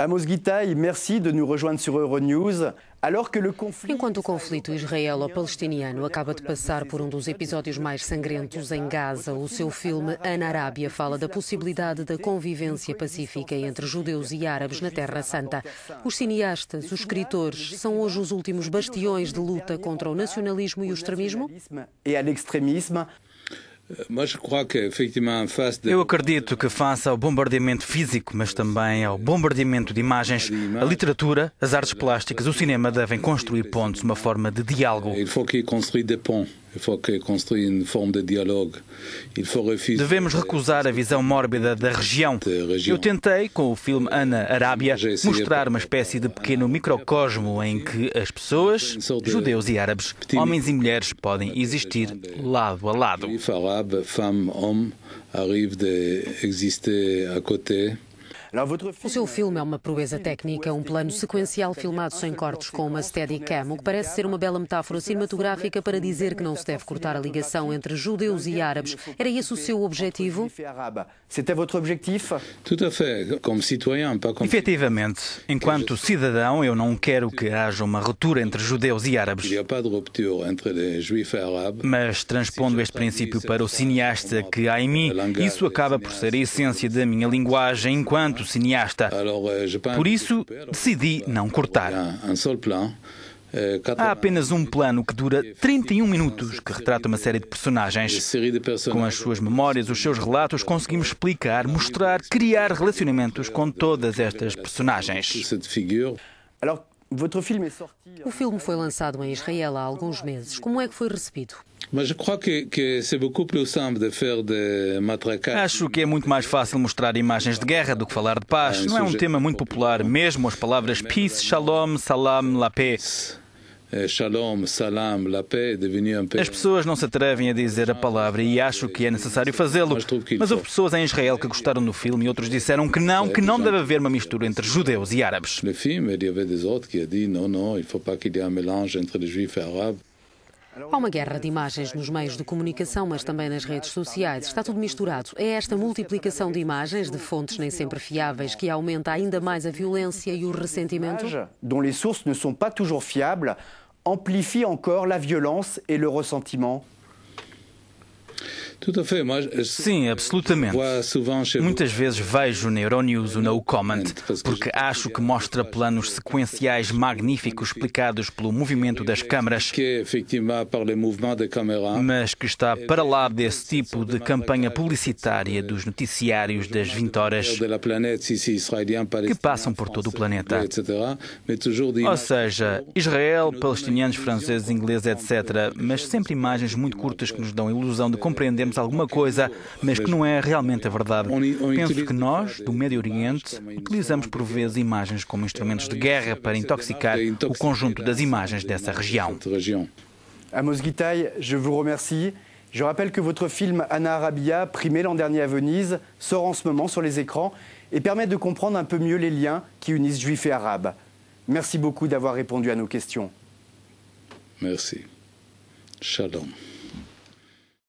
Amos Gitaï, merci de nous rejoindre sur Euronews. Enquanto o conflito israelo-palestiniano acaba de passar por um dos episódios mais sangrentos em Gaza, o seu filme Ana Arábia fala da possibilidade da convivência pacífica entre judeus e árabes na Terra Santa. Os cineastas, os escritores, são hoje os últimos bastiões de luta contra o nacionalismo e o extremismo? Eu acredito que, face ao bombardeamento físico, mas também ao bombardeamento de imagens, a literatura, as artes plásticas, o cinema devem construir pontos, uma forma de diálogo. Devemos recusar a visão mórbida da região. Eu tentei, com o filme Ana Arábia, mostrar uma espécie de pequeno microcosmo em que as pessoas, judeus e árabes, homens e mulheres, podem existir lado a lado. femme, homme, à côté. O seu é? filme é uma proeza técnica, é um plano sequencial filmado sem cortes com uma steadicam, o que parece ser uma bela metáfora cinematográfica para dizer que não se deve cortar a ligação entre judeus e árabes. Era esse o seu objetivo? Tudo a fé, como cidadão, para. como... Efetivamente, enquanto cidadão, eu não quero que haja uma ruptura entre judeus e árabes. Mas transpondo este princípio para o cineasta que há em mim, isso acaba por ser a essência da minha linguagem enquanto cineasta. Eh, Por isso, decidi não cortar. Eh, há apenas um plano que dura 31 minutos, que retrata uma série de personagens. Com as suas memórias, os seus relatos, conseguimos explicar, mostrar, criar relacionamentos com todas estas personagens. O filme foi lançado em Israel há alguns meses. Como é que foi recebido? Acho que é muito mais fácil mostrar imagens de guerra do que falar de paz. Ah, não é um tema muito popular, mesmo as palavras peace, shalom, salam, la é, paix. As pessoas não se atrevem a dizer a palavra e acho que é necessário fazê-lo. Mas houve pessoas em Israel que gostaram do filme e outros disseram que não, é, que não deve haver uma mistura entre judeus e árabes. Há uma guerra de imagens nos meios de comunicação, mas também nas redes sociais. Está tudo misturado. É esta multiplicação de imagens de fontes nem sempre fiáveis que aumenta ainda mais a violência e o ressentimento? Dont les sources ne sont pas toujours fiables amplifie encore la violence et le ressentiment Sim, absolutamente. Muitas vezes vejo Neuronews o No Comment, porque acho que mostra planos sequenciais magníficos explicados pelo movimento das é câmaras, é, mas que está é para lá desse tipo de campanha publicitária dos noticiários das 20 horas que passam por todo o planeta. Ou seja, Israel, palestinianos, franceses, ingleses, etc., mas sempre imagens muito curtas que nos dão a ilusão de compreender sabemos alguma coisa, mas que não é realmente a verdade. Penso que nós, do Médio Oriente, é utilizamos por vezes imagens como instrumentos de guerra para intoxicar o conjunto das imagens dessa região. Amos Gitai, je vous remercie. Je rappelle que votre film Anna Arabia, primé l'an dernier à Venise, sort en ce moment sur les écrans et permet de comprendre un peu mieux les liens qui unissent juifs et arabes. Merci beaucoup d'avoir répondu à nos questions. Merci. Shalom.